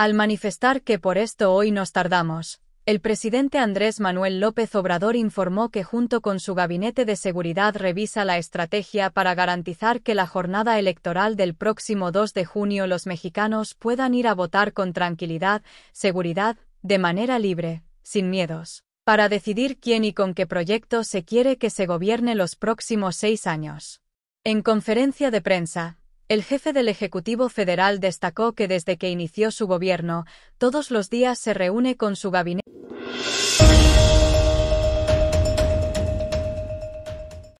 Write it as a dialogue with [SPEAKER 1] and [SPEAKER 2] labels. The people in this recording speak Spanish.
[SPEAKER 1] Al manifestar que por esto hoy nos tardamos, el presidente Andrés Manuel López Obrador informó que junto con su gabinete de seguridad revisa la estrategia para garantizar que la jornada electoral del próximo 2 de junio los mexicanos puedan ir a votar con tranquilidad, seguridad, de manera libre, sin miedos, para decidir quién y con qué proyecto se quiere que se gobierne los próximos seis años. En conferencia de prensa, el jefe del Ejecutivo Federal destacó que desde que inició su gobierno, todos los días se reúne con su gabinete.